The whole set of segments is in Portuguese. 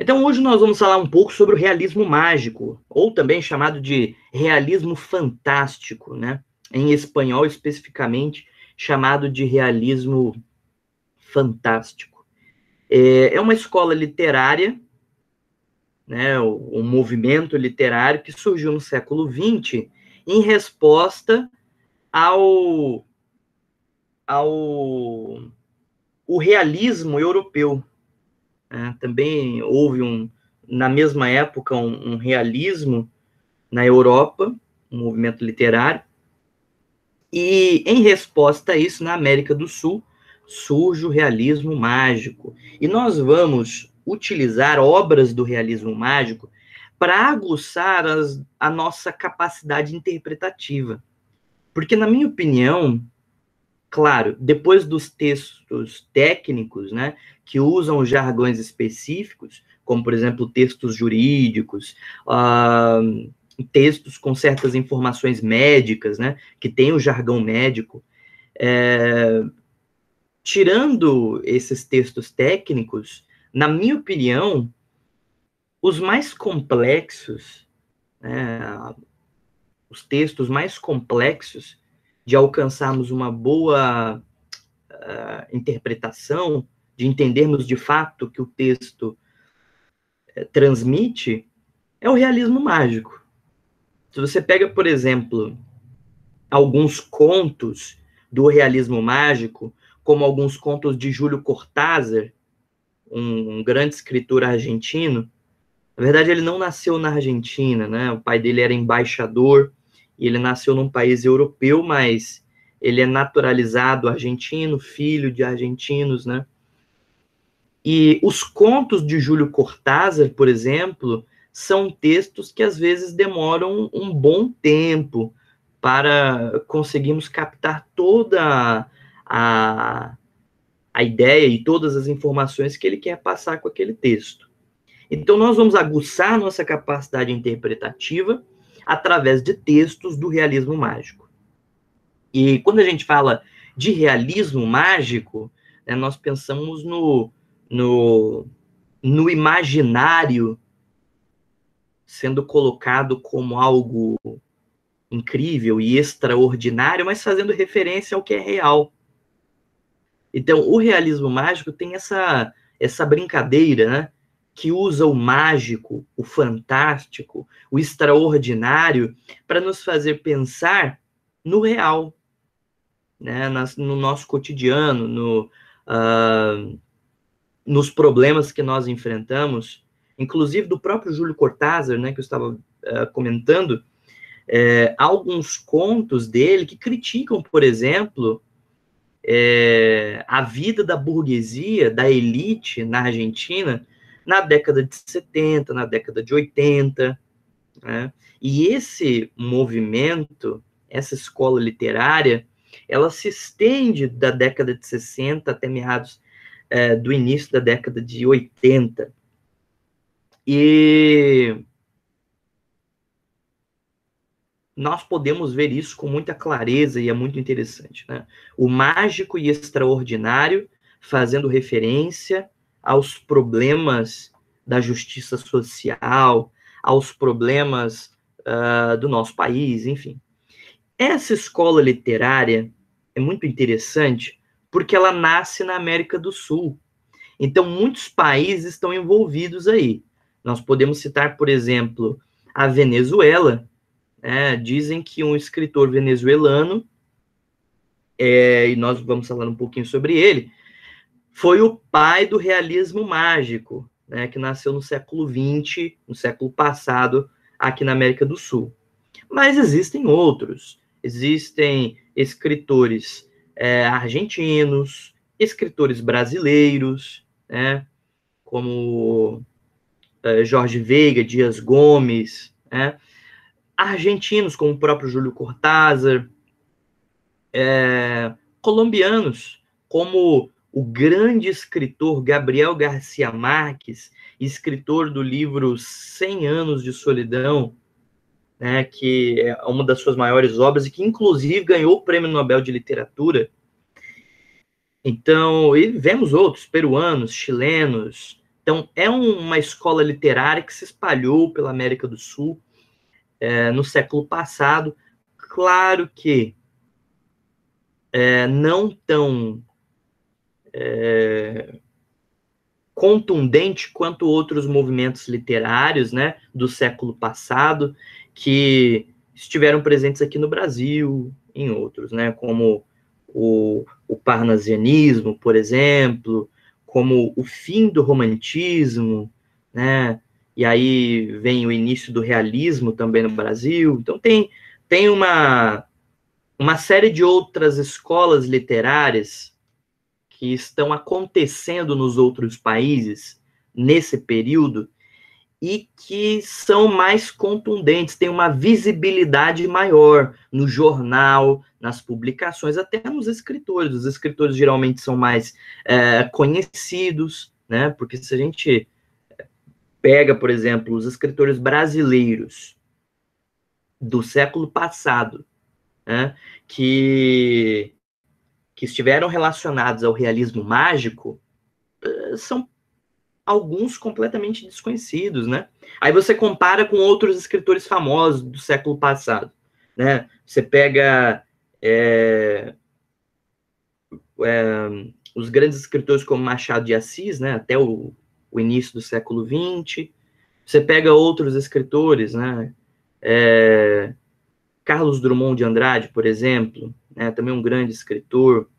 Então, hoje nós vamos falar um pouco sobre o realismo mágico, ou também chamado de realismo fantástico, né? Em espanhol, especificamente, chamado de realismo fantástico. É, é uma escola literária, né, um movimento literário que surgiu no século XX em resposta ao, ao o realismo europeu, né? também houve um, na mesma época, um, um, realismo na Europa, um movimento literário. E em resposta a isso, na América do Sul, surge o realismo mágico. E nós vamos utilizar obras do realismo mágico para aguçar as, a nossa capacidade interpretativa. Porque, na minha opinião, Claro, depois dos textos técnicos, né, que usam jargões específicos, como, por exemplo, textos jurídicos, uh, textos com certas informações médicas, né, que tem o jargão médico, é, tirando esses textos técnicos, na minha opinião, os mais complexos, né, os textos mais complexos, de alcançarmos uma boa uh, interpretação, de entendermos de fato que o texto eh, transmite, é o realismo mágico. Se você pega, por exemplo, alguns contos do realismo mágico, como alguns contos de Júlio Cortázar, um, um, grande escritor argentino. Na verdade, ele não nasceu na Argentina, né? O pai dele era embaixador e ele nasceu num país europeu, mas ele é naturalizado argentino, filho de argentinos, né? E os contos de Júlio Cortázar, por exemplo, são textos que às vezes demoram um bom tempo para conseguirmos captar toda a, a ideia e todas as informações que ele quer passar com aquele texto. Então, nós vamos aguçar nossa capacidade interpretativa através de textos do realismo mágico. E quando a gente fala de realismo mágico, né, nós pensamos no, no, no imaginário sendo colocado como algo incrível e extraordinário, mas fazendo referência ao que é real. Então, o realismo mágico tem essa, essa brincadeira, né? que usa o mágico, o fantástico, o extraordinário para nos fazer pensar no real, né? no nosso cotidiano, no, uh, nos problemas que nós enfrentamos, inclusive do próprio Júlio Cortázar, né, que eu estava uh, comentando, é, alguns contos dele que criticam, por exemplo, é, a vida da burguesia, da elite na Argentina, na década de 70, na década de 80. Né? E esse movimento, essa escola literária, ela se estende da década de 60 até meados é, do início da década de 80. E nós podemos ver isso com muita clareza e é muito interessante. Né? O mágico e extraordinário fazendo referência aos problemas da justiça social, aos problemas uh, do nosso país, enfim. Essa escola literária é muito interessante porque ela nasce na América do Sul. Então, muitos países estão envolvidos aí. Nós podemos citar, por exemplo, a Venezuela. Né? Dizem que um escritor venezuelano, é, e nós vamos falar um pouquinho sobre ele, foi o pai do realismo mágico, né, que nasceu no século XX, no século passado, aqui na América do Sul. Mas existem outros. Existem escritores é, argentinos, escritores brasileiros, né, como é, Jorge Veiga, Dias Gomes, né, argentinos, como o próprio Júlio Cortázar, é, colombianos, como o grande escritor Gabriel Garcia Marques, escritor do livro 100 Anos de Solidão, né, que é uma das suas maiores obras e que, inclusive, ganhou o Prêmio Nobel de Literatura. Então, e vemos outros, peruanos, chilenos. Então, é uma escola literária que se espalhou pela América do Sul é, no século passado. Claro que é, não tão é, contundente quanto outros movimentos literários né, do século passado que estiveram presentes aqui no Brasil, em outros, né, como o, o parnasianismo, por exemplo, como o fim do romantismo, né, e aí vem o início do realismo também no Brasil. Então tem, tem uma, uma série de outras escolas literárias que estão acontecendo nos outros países nesse período e que são mais contundentes, têm uma visibilidade maior no jornal, nas publicações, até nos escritores. Os escritores geralmente são mais é, conhecidos, né? Porque se a gente é, pega, por exemplo, os escritores brasileiros do século passado, né? que que estiveram relacionados ao realismo mágico eh, são alguns completamente desconhecidos, né? Aí você compara com outros escritores famosos do século passado, né? Você pega é, é, os grandes escritores como Machado de Assis, né? Até o, o início do século XX. Você pega outros escritores, né? É, Carlos Drummond de Andrade, por exemplo, né, também um grande escritor,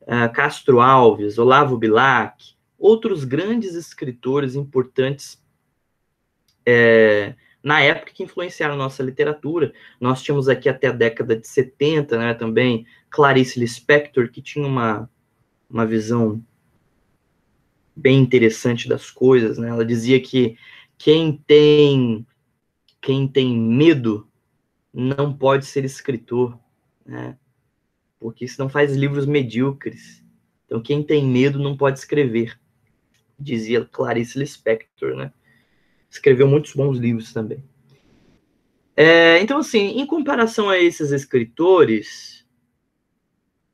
uh, Castro Alves, Olavo Bilac, outros grandes escritores importantes é, na época que influenciaram nossa literatura. Nós tínhamos aqui até a década de 70, né, também Clarice Lispector, que tinha uma, uma visão bem interessante das coisas, né? Ela dizia que quem tem quem tem medo não pode ser escritor né? Porque não faz livros medíocres. Então, quem tem medo não pode escrever, dizia Clarice Lispector, né? Escreveu muitos bons livros também. É, então, assim, em comparação a esses escritores,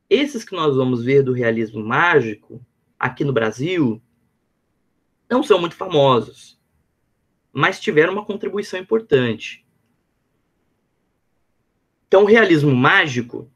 esses que nós vamos ver do realismo mágico aqui no Brasil não são muito famosos, mas tiveram uma contribuição importante. Então, o realismo mágico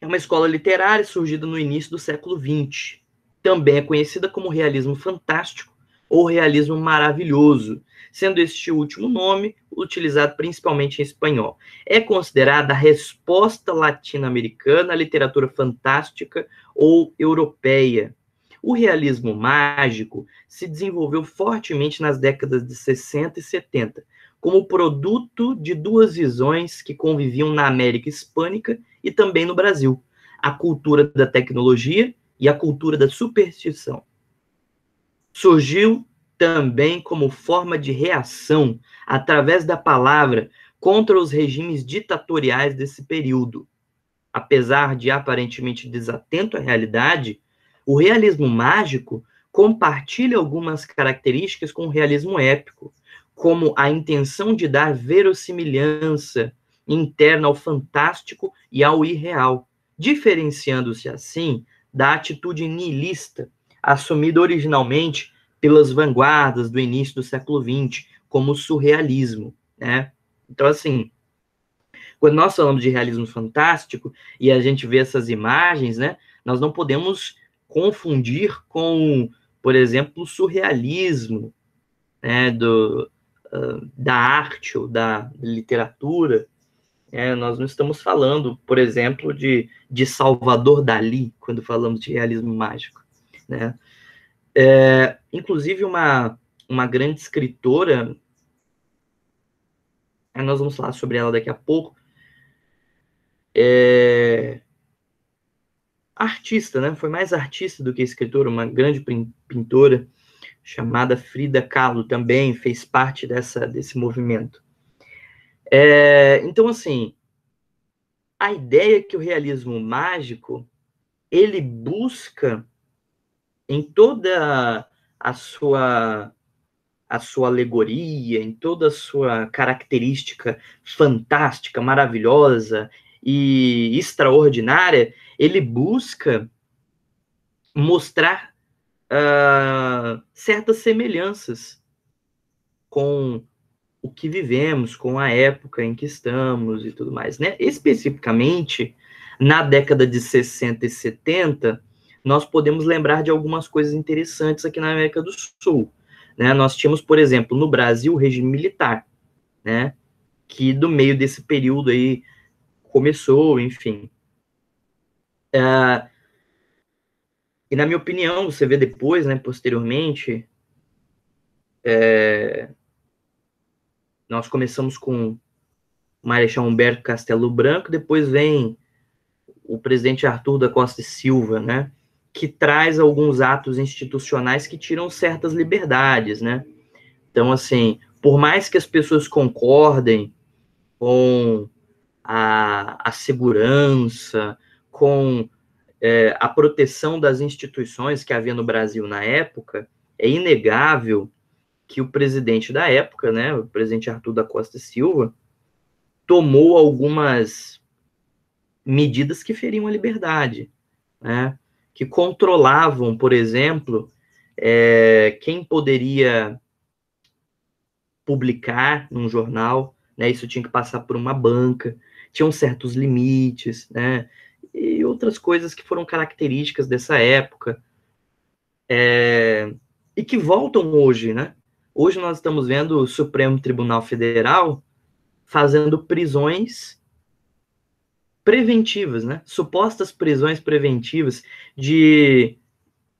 é uma escola literária surgida no início do século XX. Também é conhecida como realismo fantástico ou realismo maravilhoso, sendo este último nome utilizado principalmente em espanhol. É considerada a resposta latino-americana à literatura fantástica ou europeia. O realismo mágico se desenvolveu fortemente nas décadas de 60 e 70, como produto de duas visões que conviviam na América Hispânica e também no Brasil: a cultura da tecnologia e a cultura da superstição. Surgiu também como forma de reação através da palavra contra os regimes ditatoriais desse período. Apesar de aparentemente desatento à realidade, o realismo mágico compartilha algumas características com o realismo épico como a intenção de dar verossimilhança interna ao fantástico e ao irreal, diferenciando-se assim da atitude niilista assumida originalmente pelas vanguardas do início do século XX, como o surrealismo. Né? Então, assim, quando nós falamos de realismo fantástico e a gente vê essas imagens, né, nós não podemos confundir com, por exemplo, o surrealismo né, do, ah, da arte ou da literatura, é, nós não estamos falando, por exemplo, de, de Salvador Dali, quando falamos de realismo mágico. Né? É, inclusive, uma, uma grande escritora, nós vamos falar sobre ela daqui a pouco, é, artista, né? foi mais artista do que escritora, uma grande pintora, chamada Frida Kahlo, também fez parte dessa, desse movimento. É, então, assim, a ideia que o realismo mágico ele busca em toda a sua a sua alegoria, em toda a sua característica fantástica, maravilhosa e extraordinária, ele busca mostrar uh, certas semelhanças com o que vivemos, com a época em que estamos e tudo mais, né? Especificamente, na década de 60 e 70, nós podemos lembrar de algumas coisas interessantes aqui na América do Sul. Né? Nós tínhamos, por exemplo, no Brasil, o regime militar, né? que do meio desse período aí começou, enfim. Uh, e na minha opinião, você vê depois, né, posteriormente, é, nós começamos com o Marechal Humberto Castelo Branco, depois vem o presidente Arthur da Costa e Silva, né, que traz alguns atos institucionais que tiram certas liberdades, né? Então, assim, por mais que as pessoas concordem com a, a segurança, com é, a proteção das instituições que havia no Brasil na época, é inegável que o presidente da época, né, o presidente Arthur da Costa Silva, tomou algumas medidas que feriam a liberdade, né, que controlavam, por exemplo, é, quem poderia publicar num jornal, né, isso tinha que passar por uma banca, tinham certos limites, né, outras coisas que foram características dessa época é, e que voltam hoje, né? Hoje nós estamos vendo o Supremo Tribunal Federal fazendo prisões preventivas, né? Supostas prisões preventivas de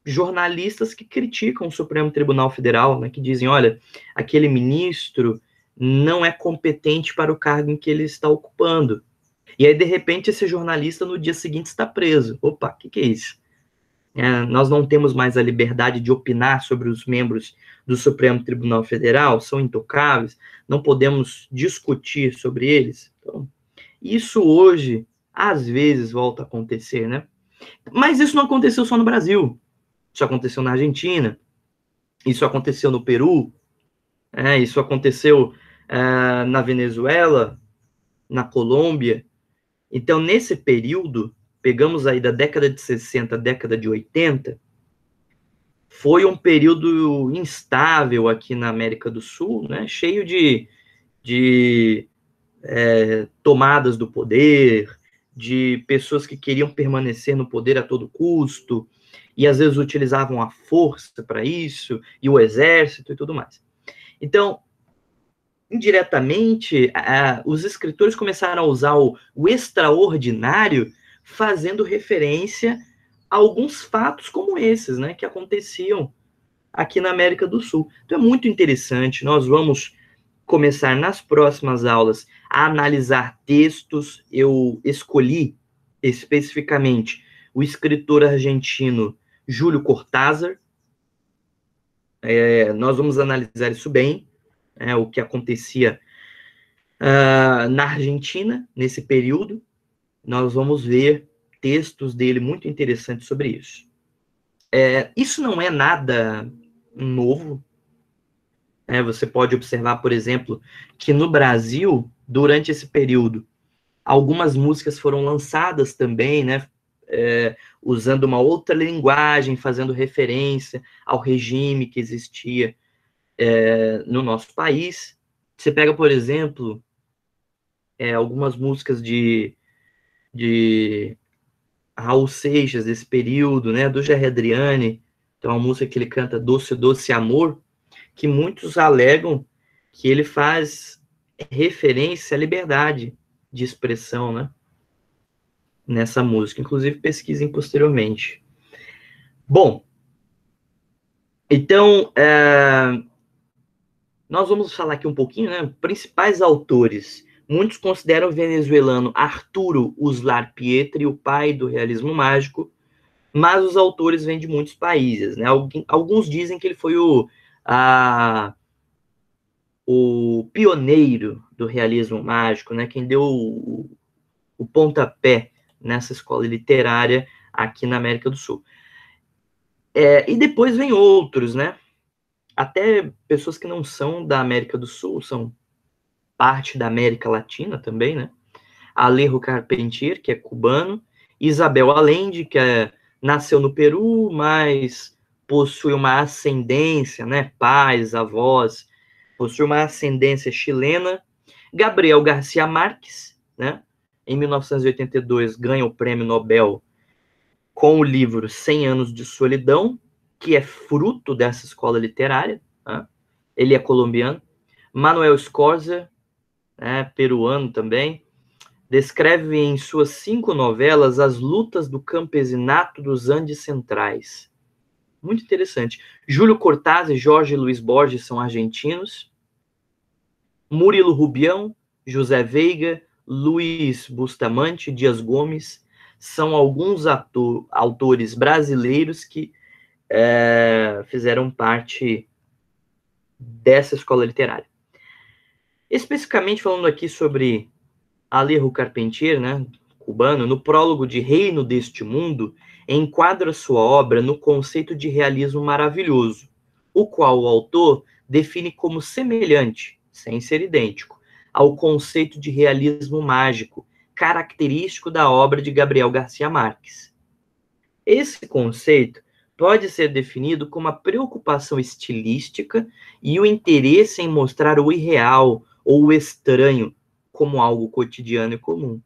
jornalistas que criticam o Supremo Tribunal Federal, né? Que dizem, olha, aquele ministro não é competente para o cargo em que ele está ocupando. E aí, de repente, esse jornalista no dia seguinte está preso. Opa, o que, que é isso? É, nós não temos mais a liberdade de opinar sobre os membros do Supremo Tribunal Federal, são intocáveis, não podemos discutir sobre eles. Então, isso hoje, às vezes, volta a acontecer, né? Mas isso não aconteceu só no Brasil. Isso aconteceu na Argentina, isso aconteceu no Peru, é, isso aconteceu é, na Venezuela, na Colômbia, então, nesse período, pegamos aí da década de 60 à década de 80, foi um período instável aqui na América do Sul, né, cheio de, de é, tomadas do poder, de pessoas que queriam permanecer no poder a todo custo, e às vezes utilizavam a força para isso, e o exército e tudo mais. Então, indiretamente, os escritores começaram a usar o, o extraordinário fazendo referência a alguns fatos como esses, né, que aconteciam aqui na América do Sul. Então é muito interessante. Nós vamos começar nas próximas aulas a analisar textos. Eu escolhi especificamente o escritor argentino Júlio Cortázar. É, nós vamos analisar isso bem é, o que acontecia uh, na Argentina nesse período. Nós vamos ver textos dele muito interessantes sobre isso. É, isso não é nada novo. É, você pode observar, por exemplo, que no Brasil, durante esse período, algumas músicas foram lançadas também, né, é, usando uma outra linguagem, fazendo referência ao regime que existia é, no nosso país. Você pega, por exemplo, é, algumas músicas de, de Raul Seixas, desse período, né, do Jair Adriani, então a música que ele canta Doce, Doce Amor, que muitos alegam que ele faz referência à liberdade de expressão, né, nessa música. Inclusive, pesquisem posteriormente. Bom, então, é, nós vamos falar aqui um pouquinho, né? Principais autores. Muitos consideram o venezuelano Arturo Uslar Pietri o pai do realismo mágico, mas os autores vêm de muitos países, né? Alguns dizem que ele foi o, a, o pioneiro do realismo mágico, né? Quem deu o, o pontapé nessa escola literária aqui na América do Sul. É, e depois vem outros, né? até pessoas que não são da América do Sul, são parte da América Latina também, né? Alejo Carpentier, que é cubano, Isabel Allende, que é, nasceu no Peru, mas possui uma ascendência, né? Pais, avós, possui uma ascendência chilena. Gabriel Garcia Marques, né? Em 1982 ganha o Prêmio Nobel com o livro 100 anos de solidão, que é fruto dessa escola literária. Né? Ele é colombiano. Manuel Scorza, né, peruano também, descreve em suas cinco novelas as lutas do campesinato dos Andes Centrais. Muito interessante. Júlio Cortaz e Jorge Luiz Borges são argentinos. Murilo Rubião, José Veiga, Luiz Bustamante, Dias Gomes são alguns ator, autores brasileiros que é, fizeram parte dessa escola literária. Especificamente falando aqui sobre Alejo Carpentier, né, cubano, no prólogo de Reino deste Mundo, enquadra sua obra no conceito de realismo maravilhoso, o qual o autor define como semelhante, sem ser idêntico, ao conceito de realismo mágico, característico da obra de Gabriel Garcia Marques. Esse conceito pode ser definido como a preocupação estilística e o interesse em mostrar o irreal ou o estranho como algo cotidiano e comum.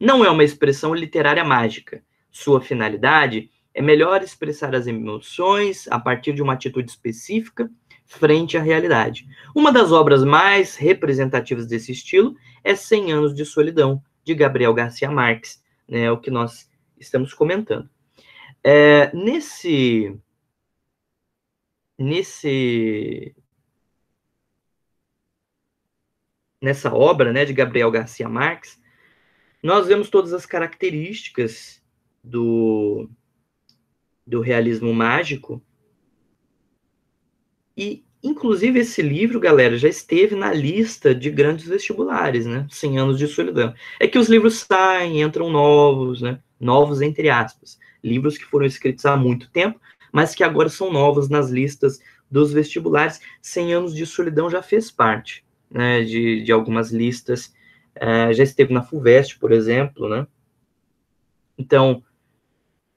Não é uma expressão literária mágica. Sua finalidade é melhor expressar as emoções a partir de uma atitude específica frente à realidade. Uma das obras mais representativas desse estilo é 100 Anos de Solidão, de Gabriel Garcia Marques, né, o que nós estamos comentando. É, nesse. Nesse. Nessa obra né, de Gabriel Garcia Marques, nós vemos todas as características do, do realismo mágico. E, inclusive, esse livro, galera, já esteve na lista de grandes vestibulares, né? 100 anos de solidão. É que os livros saem, entram novos, né? Novos, entre aspas livros que foram escritos há muito tempo, mas que agora são novos nas listas dos vestibulares. 100 anos de solidão já fez parte né, de, de algumas listas, é, já esteve na FUVEST, por exemplo, né? Então,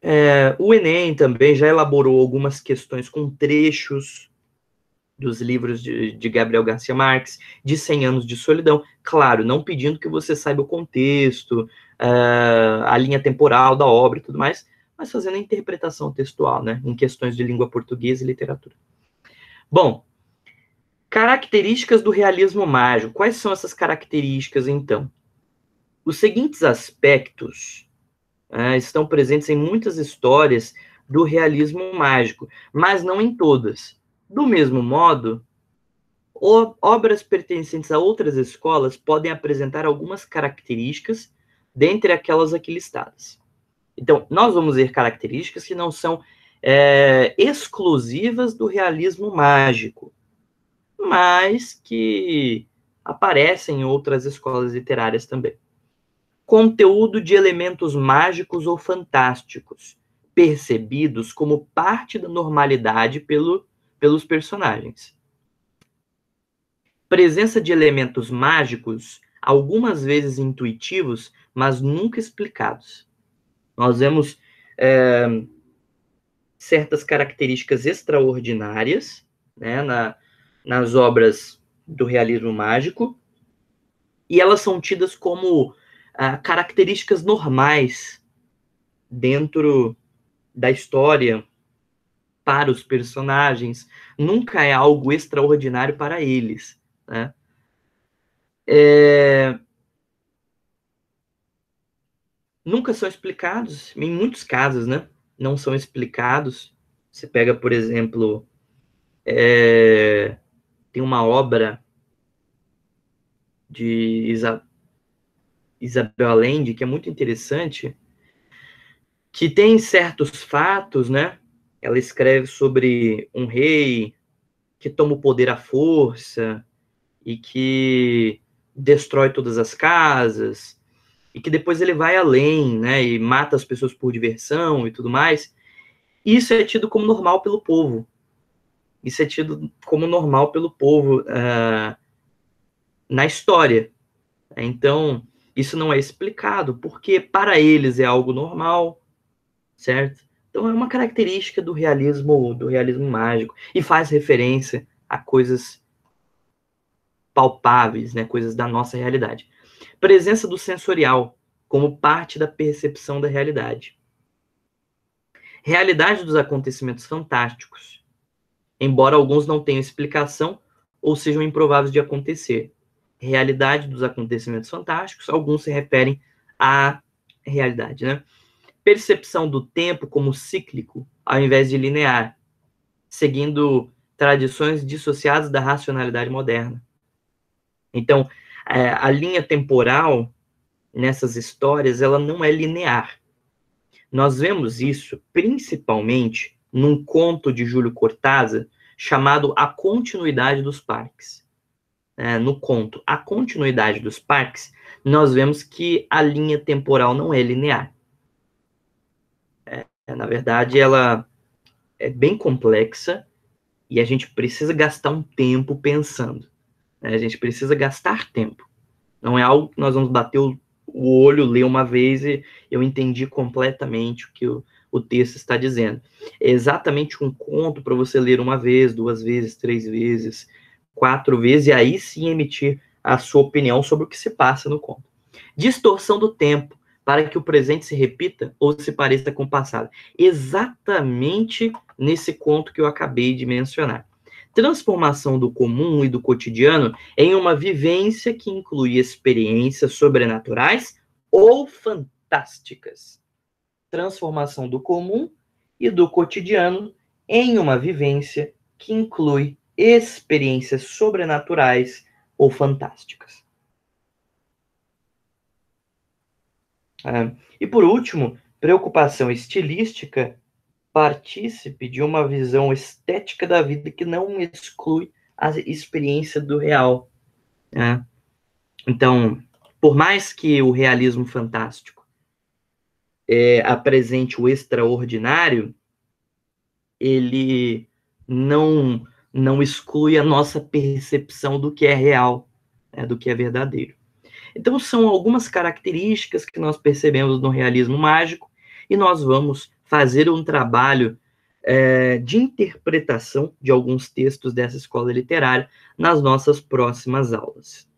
é, o Enem também já elaborou algumas questões com trechos dos livros de, de, Gabriel Garcia Marques, de 100 anos de solidão, claro, não pedindo que você saiba o contexto, uh, a linha temporal da obra e tudo mais, mas fazendo interpretação textual, né, em questões de língua portuguesa e literatura. Bom, características do realismo mágico. Quais são essas características, então? Os seguintes aspectos é, estão presentes em muitas histórias do realismo mágico, mas não em todas. Do mesmo modo, obras pertencentes a outras escolas podem apresentar algumas características dentre aquelas aqui listadas. Então, nós vamos ver características que não são é, exclusivas do realismo mágico, mas que aparecem em outras escolas literárias também. Conteúdo de elementos mágicos ou fantásticos, percebidos como parte da normalidade pelo, pelos personagens. Presença de elementos mágicos, algumas vezes intuitivos, mas nunca explicados. Nós vemos é, certas características extraordinárias né, na, nas obras do realismo mágico, e elas são tidas como ah, características normais dentro da história para os personagens, nunca é algo extraordinário para eles. Né? É, nunca são explicados, em muitos casos, né? Não são explicados. Você pega, por exemplo, é, tem uma obra de Isa, Isabel Allende que é muito interessante, que tem certos fatos, né? Ela escreve sobre um rei que toma o poder à força e que destrói todas as casas e que depois ele vai além, né, e mata as pessoas por diversão e tudo mais, isso é tido como normal pelo povo. Isso é tido como normal pelo povo uh, na história. Então, isso não é explicado, porque para eles é algo normal, certo? Então é uma característica do realismo, do realismo mágico, e faz referência a coisas palpáveis, né, coisas da nossa realidade presença do sensorial como parte da percepção da realidade. Realidade dos acontecimentos fantásticos, embora alguns não tenham explicação ou sejam improváveis de acontecer. Realidade dos acontecimentos fantásticos, alguns se referem à realidade, né? Percepção do tempo como cíclico, ao invés de linear, seguindo tradições dissociadas da racionalidade moderna. Então, a, é, a linha temporal nessas histórias ela não é linear. Nós vemos isso principalmente num conto de Júlio Cortázar chamado A Continuidade dos Parques. É, no conto A Continuidade dos Parques, nós vemos que a linha temporal não é linear. É, na verdade, ela é bem complexa e a gente precisa gastar um tempo pensando. É, a gente precisa gastar tempo. Não é algo que nós vamos bater o, o olho, ler uma vez e eu entendi completamente o que o, o texto está dizendo. É exatamente um conto para você ler uma vez, duas vezes, três vezes, quatro vezes, e aí sim emitir a sua opinião sobre o que se passa no conto. Distorção do tempo para que o presente se repita ou se pareça com o passado. Exatamente nesse conto que eu acabei de mencionar transformação do comum e do cotidiano em uma vivência que inclui experiências sobrenaturais ou fantásticas. Transformação do comum e do cotidiano em uma vivência que inclui experiências sobrenaturais ou fantásticas. É. e por último, preocupação estilística partícipe de uma visão estética da vida que não exclui a experiência do real. Né? Então, por mais que o realismo fantástico é, apresente o extraordinário, ele não não exclui a nossa percepção do que é real, né, do que é verdadeiro. Então, são algumas características que nós percebemos no realismo mágico e nós vamos fazer um trabalho é, de interpretação de alguns textos dessa escola literária nas nossas próximas aulas.